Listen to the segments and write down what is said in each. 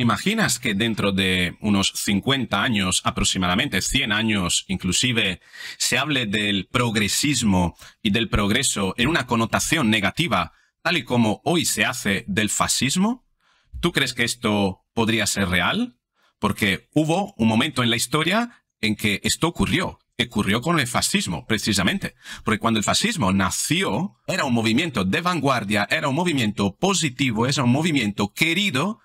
imaginas que dentro de unos 50 años, aproximadamente 100 años inclusive, se hable del progresismo y del progreso en una connotación negativa, tal y como hoy se hace del fascismo? ¿Tú crees que esto podría ser real? Porque hubo un momento en la historia en que esto ocurrió, ocurrió con el fascismo, precisamente. Porque cuando el fascismo nació, era un movimiento de vanguardia, era un movimiento positivo, era un movimiento querido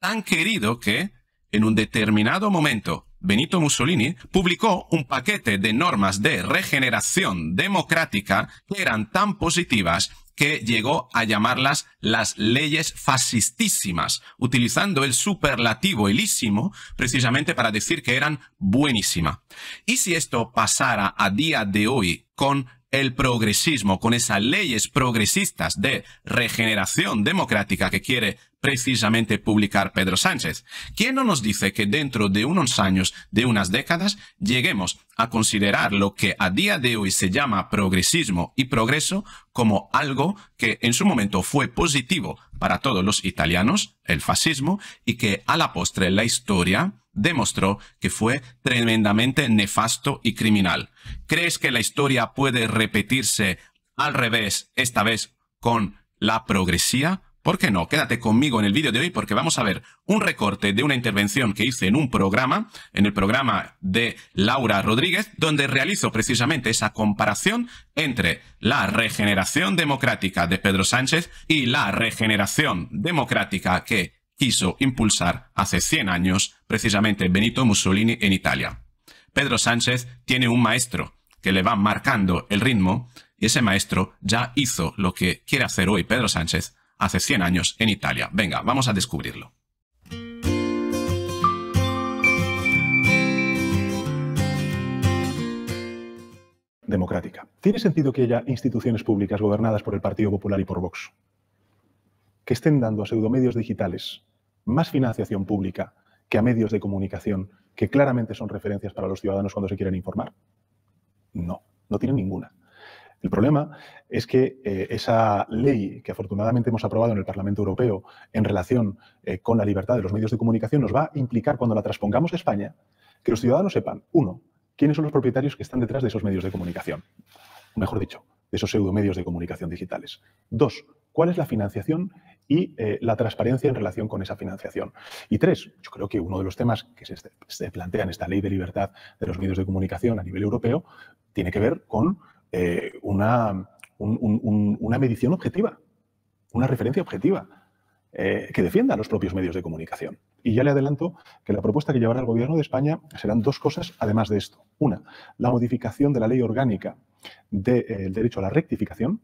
tan querido que, en un determinado momento, Benito Mussolini publicó un paquete de normas de regeneración democrática que eran tan positivas que llegó a llamarlas las leyes fascistísimas, utilizando el superlativo elísimo precisamente para decir que eran buenísima. Y si esto pasara a día de hoy con el progresismo, con esas leyes progresistas de regeneración democrática que quiere precisamente publicar Pedro Sánchez. ¿Quién no nos dice que dentro de unos años, de unas décadas, lleguemos a considerar lo que a día de hoy se llama progresismo y progreso como algo que en su momento fue positivo para todos los italianos, el fascismo, y que a la postre la historia demostró que fue tremendamente nefasto y criminal. ¿Crees que la historia puede repetirse al revés, esta vez con la progresía? ¿Por qué no? Quédate conmigo en el vídeo de hoy porque vamos a ver un recorte de una intervención que hice en un programa, en el programa de Laura Rodríguez, donde realizo precisamente esa comparación entre la regeneración democrática de Pedro Sánchez y la regeneración democrática que quiso impulsar hace 100 años precisamente Benito Mussolini en Italia. Pedro Sánchez tiene un maestro que le va marcando el ritmo y ese maestro ya hizo lo que quiere hacer hoy Pedro Sánchez hace 100 años en Italia. Venga, vamos a descubrirlo. democrática. ¿Tiene sentido que haya instituciones públicas gobernadas por el Partido Popular y por Vox? Que estén dando a pseudomedios digitales más financiación pública que a medios de comunicación que claramente son referencias para los ciudadanos cuando se quieren informar? No, no tienen ninguna. El problema es que eh, esa ley que afortunadamente hemos aprobado en el Parlamento Europeo en relación eh, con la libertad de los medios de comunicación nos va a implicar cuando la transpongamos a España que los ciudadanos sepan, uno, quiénes son los propietarios que están detrás de esos medios de comunicación, mejor dicho, de esos medios de comunicación digitales. Dos, cuál es la financiación y eh, la transparencia en relación con esa financiación. Y tres, yo creo que uno de los temas que se, plantea en esta ley de libertad de los medios de comunicación a nivel europeo tiene que ver con eh, una, una, medición objetiva, una referencia objetiva eh, que defienda a los propios medios de comunicación. Y ya le adelanto que la propuesta que llevará el Gobierno de España serán dos cosas además de esto. Una, la modificación de la ley orgánica del derecho a la rectificación,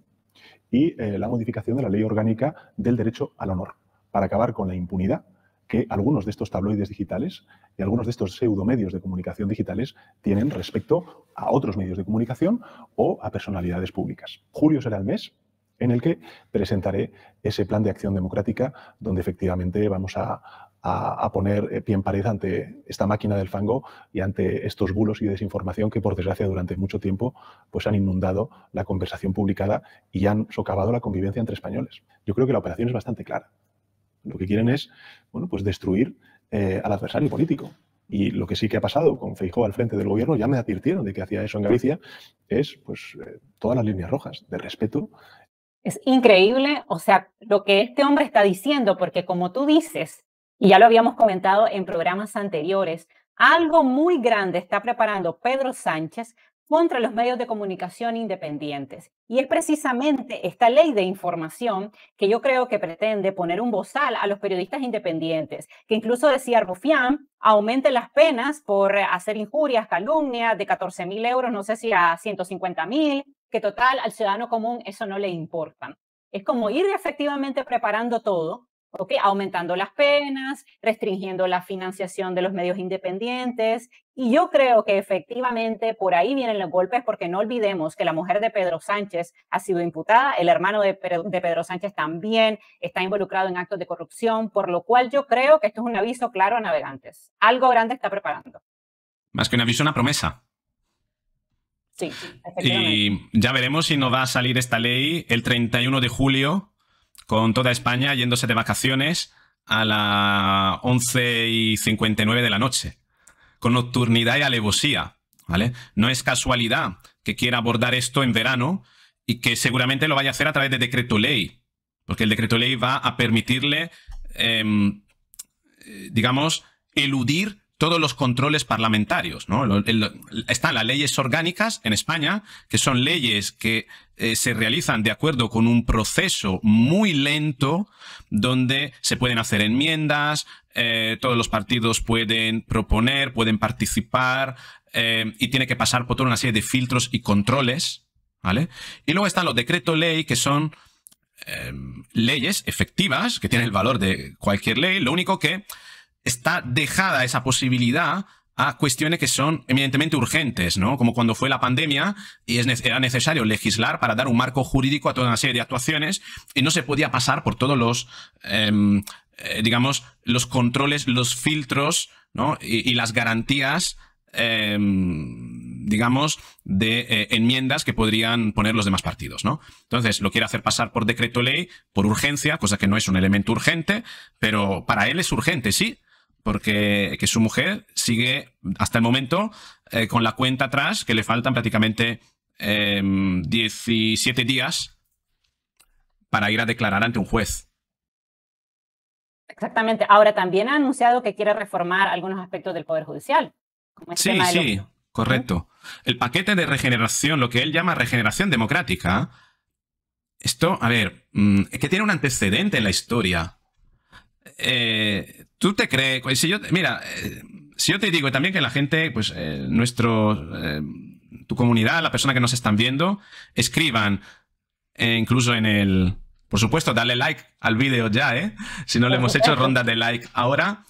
y eh, la modificación de la ley orgánica del derecho al honor, para acabar con la impunidad que algunos de estos tabloides digitales y algunos de estos pseudomedios de comunicación digitales tienen respecto a otros medios de comunicación o a personalidades públicas. Julio será el mes en el que presentaré ese plan de acción democrática donde efectivamente vamos a, a, poner eh, pie en pared ante esta máquina del fango y ante estos bulos y desinformación que, por desgracia, durante mucho tiempo pues, han inundado la conversación publicada y han socavado la convivencia entre españoles. Yo creo que la operación es bastante clara. Lo que quieren es bueno, pues destruir eh, al adversario político. Y lo que sí que ha pasado con Feijó al frente del gobierno, ya me advirtieron de que hacía eso en Galicia, es pues eh, todas las líneas rojas de respeto. Es increíble, o sea, lo que este hombre está diciendo, porque como tú dices, y ya lo habíamos comentado en programas anteriores, algo muy grande está preparando Pedro Sánchez contra los medios de comunicación independientes. Y es precisamente esta ley de información que yo creo que pretende poner un bozal a los periodistas independientes, que incluso decía Rufián, aumente las penas por hacer injurias, calumnias de 14.000 mil euros, no sé si a 150.000, que total al ciudadano común eso no le importa. Es como ir efectivamente preparando todo Okay, aumentando las penas, restringiendo la financiación de los medios independientes. Y yo creo que efectivamente por ahí vienen los golpes porque no olvidemos que la mujer de Pedro Sánchez ha sido imputada, el hermano de Pedro, Sánchez también está involucrado en actos de corrupción, por lo cual yo creo que esto es un aviso claro a navegantes. Algo grande está preparando. Más que un aviso, una promesa. Sí, efectivamente. Y ya veremos si nos va a salir esta ley el 31 de julio con toda España yéndose de vacaciones a las 11 y 59 de la noche, con nocturnidad y alevosía. ¿vale? No es casualidad que quiera abordar esto en verano y que seguramente lo vaya a hacer a través de decreto ley, porque el decreto ley va a permitirle, em, eh, digamos, eludir todos los controles parlamentarios. ¿no? están las leyes orgánicas en España, que son leyes que eh, se realizan de acuerdo con un proceso muy lento donde se pueden hacer enmiendas, eh, todos los partidos pueden proponer, pueden participar eh, y tiene que pasar por toda una serie de filtros y controles. ¿vale? Y luego están los decretos ley, que son leyes efectivas, que tienen el valor de cualquier ley, lo único que está dejada esa posibilidad a cuestiones que son eminentemente urgentes, ¿no? Como cuando fue la pandemia y era necesario legislar para dar un marco jurídico a toda una serie de actuaciones y no se podía pasar por todos los, em, eh, digamos, los controles, los filtros, ¿no? Y, las garantías, em, digamos, de eh, enmiendas que podrían poner los demás partidos, ¿no? Entonces, lo quiere hacer pasar por decreto ley, por urgencia, cosa que no es un elemento urgente, pero para él es urgente, sí, porque su mujer sigue hasta el momento eh, con la cuenta atrás, que le faltan prácticamente 17 em, días para ir a declarar ante un juez. Exactamente. Ahora también ha anunciado que quiere reformar algunos aspectos del Poder Judicial. Este sí, sí, correcto. El paquete de regeneración, lo que él llama regeneración democrática, esto, a ver, mm, es que tiene un antecedente en la historia. Eh, tú te crees. Pues si yo, mira, eh, si yo te digo también que la gente, pues, eh, nuestro. tu comunidad, la persona que nos están viendo, escriban incluso en el. Por supuesto, dale like al vídeo ya, ¿eh? Si no le hemos hecho ronda de like ahora.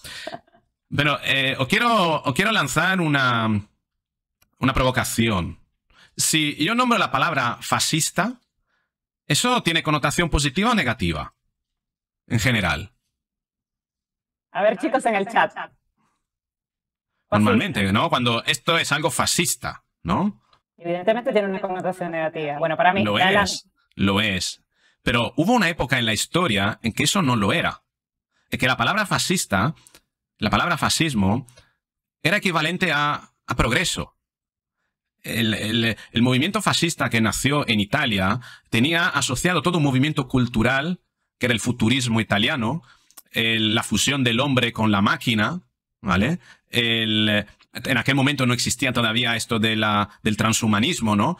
Pero os, quiero, os quiero lanzar una, una provocación. Si yo nombro la palabra fascista, ¿eso tiene connotación positiva o negativa? En general. A ver, chicos en el chat. Normalmente, ¿no? Cuando esto es algo fascista, ¿no? Evidentemente tiene una connotación negativa. Bueno, para mí. Lo es, lo es. Pero hubo una época en la historia en que eso no lo era. En que la palabra fascista, la palabra fascismo, era equivalente a, progreso. El, el, movimiento fascista que nació en Italia tenía asociado todo un movimiento cultural, que era el futurismo italiano, la fusión del hombre con la máquina, ¿vale? en aquel momento no existía todavía esto de la, del transhumanismo, ¿no?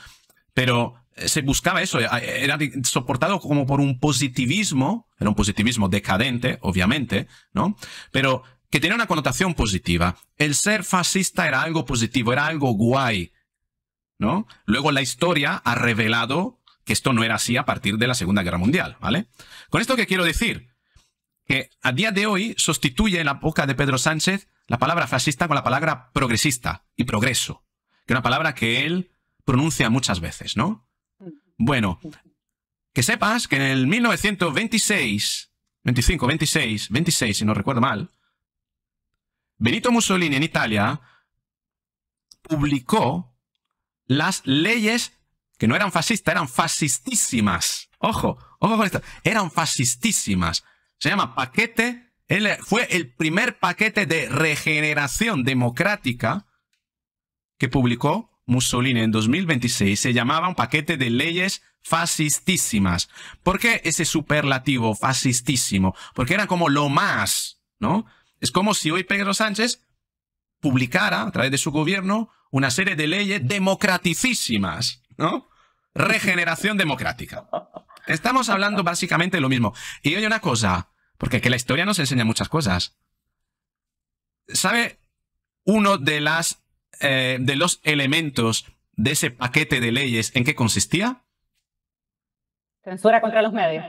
Pero eh, se buscaba eso, eh, era soportado como por un positivismo, era un positivismo decadente, obviamente, ¿no? Pero que tenía una connotación positiva. El ser fascista era algo positivo, era algo guay, ¿no? Luego la historia ha revelado que esto no era así a partir de la Segunda Guerra Mundial, ¿vale? Con esto que quiero decir, que a día de hoy sustituye en la boca de Pedro Sánchez la palabra fascista con la palabra progresista y progreso, que es una palabra que él pronuncia muchas veces, ¿no? Bueno, que sepas que en el 1926, 25, 26, 26, si no recuerdo mal, Benito Mussolini en Italia publicó las leyes que no eran fascistas, eran fascistísimas. Ojo, ojo con esto, eran fascistísimas se llama paquete, fue el primer paquete de regeneración democrática que publicó Mussolini en 2026 se llamaba un paquete de leyes fascistísimas. ¿Por qué ese superlativo fascistísimo? Porque era como lo más, ¿no? Es como si hoy Pedro Sánchez publicara a través de su gobierno una serie de leyes democraticísimas, ¿no? Regeneración democrática. Estamos hablando básicamente lo mismo. Y oye una cosa, porque que la historia nos enseña muchas cosas. ¿Sabe uno de, las, eh, de los elementos de ese paquete de leyes en qué consistía? Censura contra los medios.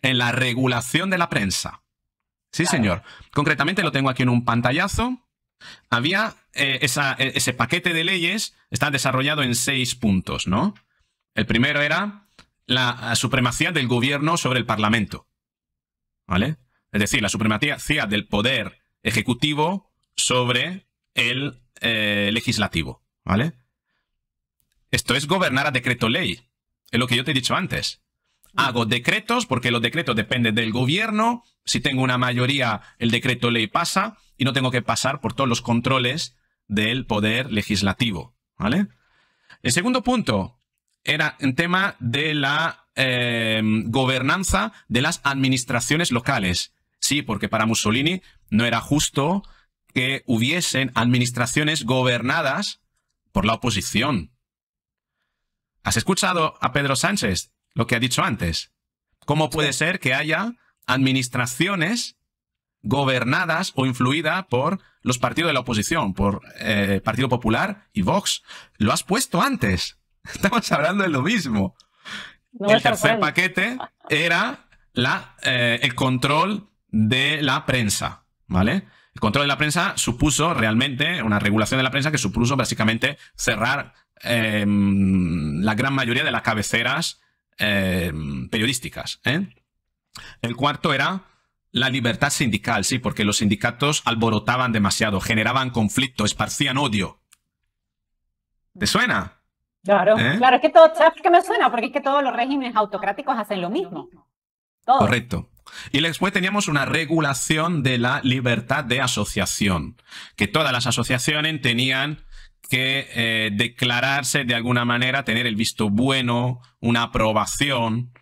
En la regulación de la prensa. Sí, señor. Concretamente lo tengo aquí en un pantallazo. Había eh, e, ese paquete de leyes, está desarrollado en seis puntos, ¿no? El primero era la supremacía del gobierno sobre el Parlamento. ¿Vale? Es decir, la supremacía del poder ejecutivo sobre el eh, legislativo. ¿Vale? Esto es gobernar a decreto ley. Es lo que yo te he dicho antes. Hago decretos porque los decretos dependen del gobierno. Si tengo una mayoría, el decreto ley pasa y no tengo que pasar por todos los controles del poder legislativo. ¿Vale? El segundo punto, era en tema de la eh, gobernanza de las administraciones locales. Sí, porque para Mussolini no era justo que hubiesen administraciones gobernadas por la oposición. ¿Has escuchado a Pedro Sánchez lo que ha dicho antes? ¿Cómo puede ser que haya administraciones gobernadas o influidas por los partidos de la oposición, por el eh, Partido Popular y Vox? Lo has puesto antes. Estamos hablando de lo mismo. el tercer paquete era la, eh, el control de la prensa, ¿vale? El control de la prensa supuso realmente, una regulación de la prensa que supuso básicamente cerrar em, la gran mayoría de las cabeceras em, periodísticas. ¿eh? El cuarto era la libertad sindical, sí, porque los sindicatos alborotaban demasiado, generaban conflicto, esparcían odio. ¿Te suena? Claro, ¿Eh? claro, es que todo, ¿sabes me suena? Porque es que todos los regímenes autocráticos hacen lo mismo. Correcto. Y después teníamos una regulación de la libertad de asociación, que todas las asociaciones tenían que eh, declararse de alguna manera, tener el visto bueno, una aprobación,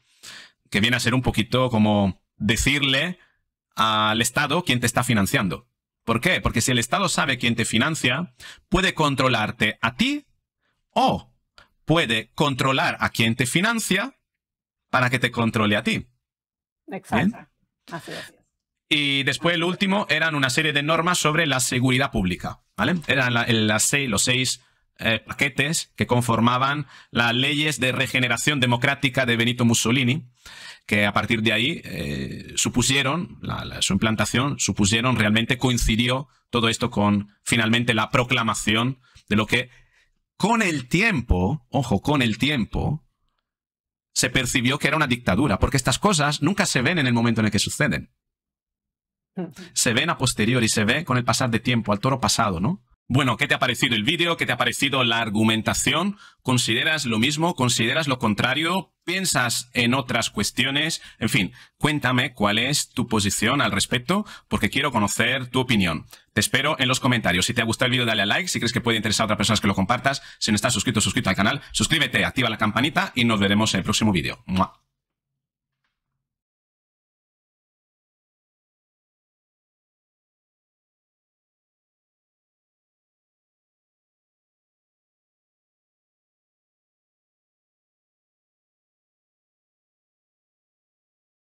que viene a ser un poquito como decirle al Estado quién te está financiando. ¿Por qué? Porque si el Estado sabe quién te financia, puede controlarte a ti o puede controlar a quien te financia para que te controle a ti. Exacto. Y después el último eran una serie de normas sobre la seguridad pública. Eran los seis eh, paquetes que conformaban las leyes de regeneración democrática de Benito Mussolini, que a partir de ahí eh, supusieron, su implantación supusieron, realmente coincidió todo esto con finalmente la proclamación de lo que con el tiempo, ojo, con el tiempo, se percibió que era una dictadura, porque estas cosas nunca se ven en el momento en el que suceden. Se ven a posteriori, se ve con el pasar de tiempo, al toro pasado, ¿no? Bueno, ¿qué te ha parecido el vídeo? ¿Qué te ha parecido la argumentación? ¿Consideras lo mismo? ¿Consideras lo contrario? piensas en otras cuestiones. En fin, cuéntame cuál es tu posición al respecto, porque quiero conocer tu opinión. Te espero en los comentarios. Si te ha gustado el vídeo, dale a like. Si crees que puede interesar a otras personas que lo compartas. Si no estás suscrito, suscríbete al canal. Suscríbete, activa la campanita y nos veremos en el próximo vídeo.